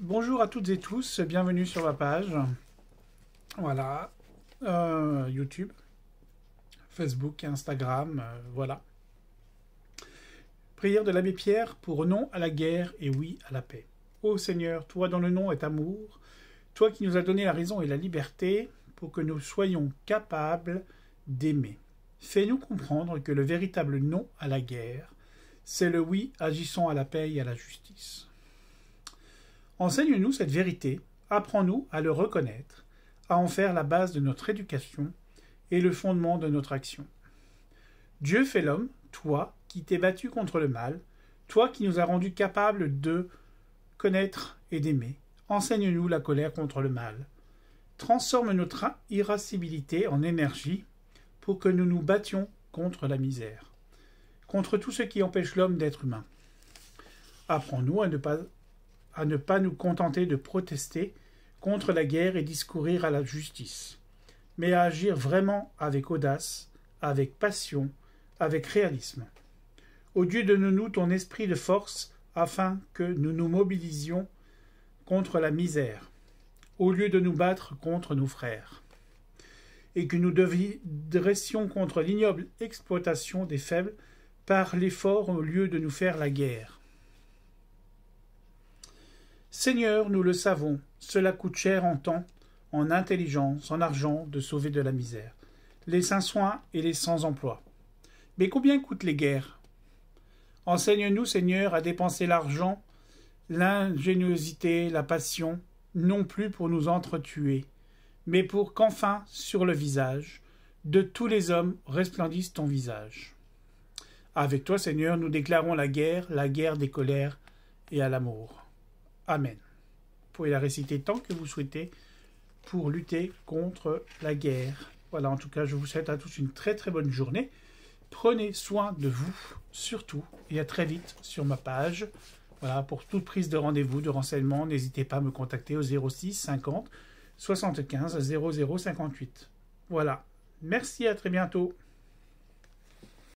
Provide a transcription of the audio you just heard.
Bonjour à toutes et tous, bienvenue sur ma page. Voilà, euh, YouTube, Facebook, Instagram, euh, voilà. Prière de l'abbé Pierre pour non à la guerre et oui à la paix. Ô Seigneur, toi dont le nom est amour, toi qui nous as donné la raison et la liberté, pour que nous soyons capables d'aimer. Fais-nous comprendre que le véritable non à la guerre, c'est le oui agissant à la paix et à la justice. Enseigne-nous cette vérité, apprends-nous à le reconnaître, à en faire la base de notre éducation et le fondement de notre action. Dieu fait l'homme, toi qui t'es battu contre le mal, toi qui nous as rendus capables de connaître et d'aimer, enseigne-nous la colère contre le mal. Transforme notre irascibilité en énergie pour que nous nous battions contre la misère, contre tout ce qui empêche l'homme d'être humain. Apprends-nous à ne pas à ne pas nous contenter de protester contre la guerre et discourir à la justice, mais à agir vraiment avec audace, avec passion, avec réalisme. Ô Dieu, donne-nous ton esprit de force afin que nous nous mobilisions contre la misère, au lieu de nous battre contre nos frères, et que nous dressions contre l'ignoble exploitation des faibles par l'effort au lieu de nous faire la guerre. Seigneur, nous le savons, cela coûte cher en temps, en intelligence, en argent, de sauver de la misère, les sans soins et les sans emploi. Mais combien coûtent les guerres Enseigne-nous, Seigneur, à dépenser l'argent, l'ingéniosité, la passion, non plus pour nous entretuer, mais pour qu'enfin, sur le visage, de tous les hommes resplendisse ton visage. Avec toi, Seigneur, nous déclarons la guerre, la guerre des colères et à l'amour. Amen. Vous pouvez la réciter tant que vous souhaitez pour lutter contre la guerre. Voilà, en tout cas, je vous souhaite à tous une très très bonne journée. Prenez soin de vous, surtout, et à très vite sur ma page. Voilà, pour toute prise de rendez-vous, de renseignements, n'hésitez pas à me contacter au 06 50 75 00 58. Voilà, merci à très bientôt.